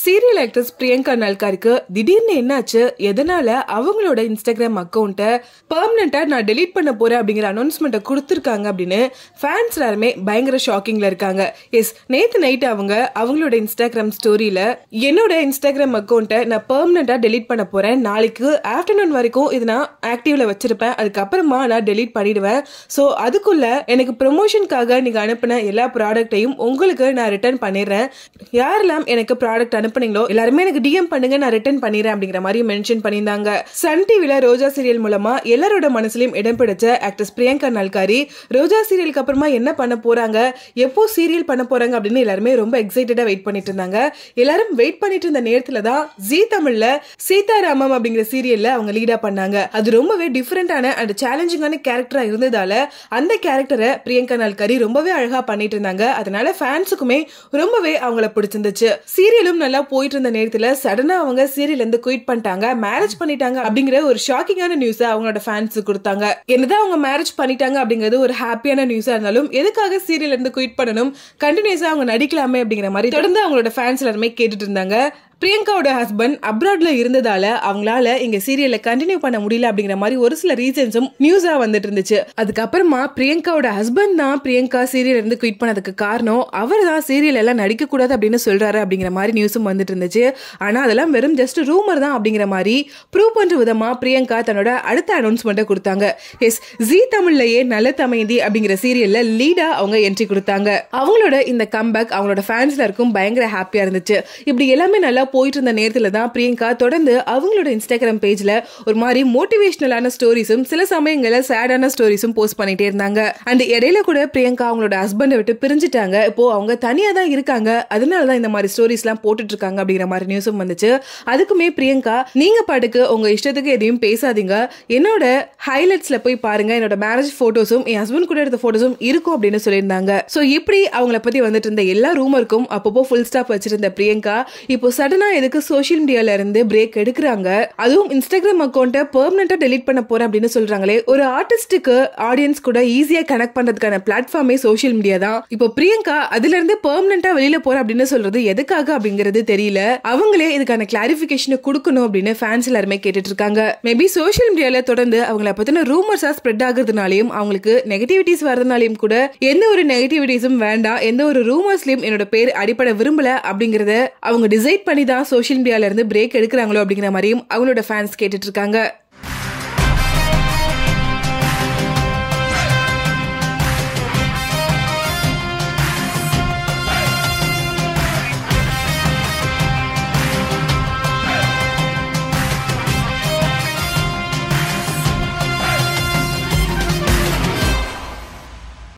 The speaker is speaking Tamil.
சீரியல் ஆக்ட்ரஸ் பிரியங்கா நால்காருக்கு திடீர்னு என்னாச்சு எதனால அவங்களோட இன்ஸ்டாகிராம் அக்கௌண்ட்டை பர்மனெண்ட்டாக நான் டெலீட் பண்ண போகிறேன் அப்படிங்கிற அனௌன்ஸ்மெண்ட்டை கொடுத்துருக்காங்க அப்படின்னு ஃபேன்ஸ் எல்லாருமே பயங்கர ஷாக்கிங்கில் இருக்காங்க எஸ் நேத்து நைட் அவங்க அவங்களோட இன்ஸ்டாகிராம் ஸ்டோரியில் என்னோட இன்ஸ்டாகிராம் அக்கௌண்ட்டை நான் பர்மனெண்ட்டாக டெலீட் பண்ண போகிறேன் நாளைக்கு ஆஃப்டர்நூன் வரைக்கும் இது நான் ஆக்டிவில் வச்சிருப்பேன் அதுக்கப்புறமா நான் டெலீட் பண்ணிடுவேன் ஸோ அதுக்குள்ள எனக்கு ப்ரொமோஷனுக்காக நீங்கள் அனுப்பின எல்லா ப்ராடக்டையும் உங்களுக்கு நான் ரிட்டர்ன் பண்ணிடுறேன் யாரெல்லாம் எனக்கு ப்ராடக்ட் அனுப்புனீங்களோ எல்லாருமே எனக்கு டிஎம் பண்ணுங்க நான் ரிட்டர்ன் பண்ணிடுறேன் அப்படிங்கிற மாதிரி மென்ஷன் பண்ணியிருந்தாங்க சன் டிவில ரோஜா சீரியல் மூலமா எல்லாரோட மனசுலயும் இடம் பிடிச்ச ஆக்டர்ஸ் பிரியங்கா நல்காரி ரோஜா சீரியலுக்கு அப்புறமா என்ன பண்ண போறாங்க எப்போ சீரியல் பண்ண போறாங்க அப்படின்னு எல்லாருமே ரொம்ப எக்ஸைட்டடா வெயிட் பண்ணிட்டு இருந்தாங்க எல்லாரும் வெயிட் பண்ணிட்டு இருந்த நேரத்துல தான் ஜி தமிழ்ல சீதாராமம் அப்படிங்கிற சீரியல்ல அவங்க லீடா பண்ணாங்க அது ரொம்பவே டிஃபரெண்டான அண்ட் சேலஞ்சிங்கான கேரக்டரா இருந்ததால அந்த கேரக்டரை பிரியங்கா நல்காரி ரொம்பவே அழகா பண்ணிட்டு இருந்தாங்க அதனால ஃபேன்ஸுக்குமே ரொம்பவே அவங்கள பிடிச்சிருந்துச்சு சீரியலும் நல்ல எல்லாம் போயிட்டு இருந்த நேரத்தில் சடனா அவங்க இருந்து குயிட் பண்ணிட்டாங்க மேரேஜ் பண்ணிட்டாங்க அப்படிங்கிற ஒரு ஷாக்கிங்கான நியூஸ் அவங்களோட ஃபேன்ஸ் கொடுத்தாங்க என்னதான் அவங்க மேரேஜ் பண்ணிட்டாங்க அப்படிங்கறது ஒரு ஹாப்பியான நியூஸா இருந்தாலும் எதுக்காக இருந்து குயிட் பண்ணணும் கண்டினியூஸா அவங்க நடிக்கலாமே அப்படிங்கிற மாதிரி தொடர்ந்து அவங்களோட ஃபேன்ஸ் எல்லாருமே கேட்டுட்டு இருந்தாங்க பிரியங்காவோட ஹஸ்பண்ட் அப்ராட்ல இருந்ததால அவங்களால இங்க சீரியல்ல கண்டினியூ பண்ண முடியல அப்படிங்கிற மாதிரி ஒரு சில ரீசன்ஸும் நியூஸா வந்துட்டு இருந்துச்சு அதுக்கப்புறமா பிரியங்காவோட ஹஸ்பண்ட் தான் பிரியங்கா சீரியல் இருந்து குவிட் பண்ணதுக்கு காரணம் அவர் தான் சீரியல் எல்லாம் நடிக்க கூடாது அப்படின்னு சொல்றாரு அப்படிங்கிற மாதிரி நியூஸும் வந்துட்டு இருந்துச்சு ஆனா அதெல்லாம் வெறும் ஜஸ்ட் ரூமர் தான் அப்படிங்கிற மாதிரி ப்ரூவ் பண்ற விதமா பிரியங்கா தன்னோட அடுத்த அனௌன்ஸ்மெண்ட்டை கொடுத்தாங்க எஸ் ஜி தமிழ்லயே நல்ல தமையந்தி அப்படிங்கிற சீரியல்ல லீடா அவங்க என்ட்ரி கொடுத்தாங்க அவங்களோட இந்த கம்பேக் அவங்களோட ஃபேன்ஸ்ல இருக்கும் பயங்கர ஹாப்பியா இருந்துச்சு இப்படி எல்லாமே நல்லா போயிட்டு இருந்த நேரத்தில் தான் பிரியங்கா தொடர்ந்து அவங்களோட இன்ஸ்டாகிராம் பேஜில் ஒரு மாதிரி மோட்டிவேஷனலான ஸ்டோரிஸும் சில சமயங்களில் சேடான ஸ்டோரிஸும் போஸ்ட் பண்ணிட்டே இருந்தாங்க அண்ட் இடையில கூட பிரியங்கா அவங்களோட ஹஸ்பண்டை விட்டு பிரிஞ்சுட்டாங்க இப்போ அவங்க தனியாக தான் இருக்காங்க அதனால தான் இந்த மாதிரி ஸ்டோரிஸ்லாம் போட்டுட்டு இருக்காங்க அப்படிங்கிற மாதிரி நியூஸும் வந்துச்சு அதுக்குமே பிரியங்கா நீங்க பாட்டுக்கு உங்க இஷ்டத்துக்கு எதையும் பேசாதீங்க என்னோட ஹைலைட்ஸ்ல போய் பாருங்க என்னோட மேரேஜ் போட்டோஸும் என் ஹஸ்பண்ட் கூட எடுத்த போட்டோஸும் இருக்கும் அப்படின்னு சொல்லியிருந்தாங்க ஸோ இப்படி அவங்கள பத்தி வந்துட்டு இருந்த எல்லா ரூமருக்கும் அப்பப்போ ஃபுல் ஸ்டாப் வச்சிருந்த பிரியங்கா இப்போ சடனா எதுக்கு சோசியல் மீடியால இருந்து பிரேக் எடுக்கிறாங்க அதுவும் இன்ஸ்டாகிராம் அக்கௌண்ட்டை பெர்மனண்டா டெலிட் பண்ண போற அப்படின்னு சொல்றாங்களே ஒரு ஆர்டிஸ்டுக்கு ஆடியன்ஸ் கூட ஈஸியா கனெக்ட் பண்றதுக்கான பிளாட்ஃபார்மே சோஷியல் மீடியா தான் இப்போ பிரியங்கா அதுல இருந்து பெர்மனண்டா வெளியில போற அப்படின்னு சொல்றது எதுக்காக அப்படிங்கறது தெரியல அவங்களே இதுக்கான கிளாரிபிகேஷன் கொடுக்கணும் அப்படின்னு ஃபேன்ஸ் எல்லாருமே கேட்டுட்டு இருக்காங்க மேபி சோஷியல் மீடியால தொடர்ந்து அவங்கள பத்தின ரூமர்ஸா ஸ்ப்ரெட் ஆகுறதுனாலையும் அவங்களுக்கு நெகட்டிவிட்டிஸ் வரதுனாலையும் கூட எந்த ஒரு நெகட்டிவிட்டிஸும் வேண்டாம் எந்த ஒரு ரூமர்ஸ்லயும் என்னோட பேர் அடிப்படை விரும்பல அப்படிங்கறத அவங்க டிசைட் பண்ணி அனிதா சோஷியல் மீடியால இருந்து பிரேக் எடுக்கிறாங்களோ அப்படிங்கிற மாதிரியும் அவங்களோட ஃபேன்ஸ் கேட்டுட்டு இருக்காங்க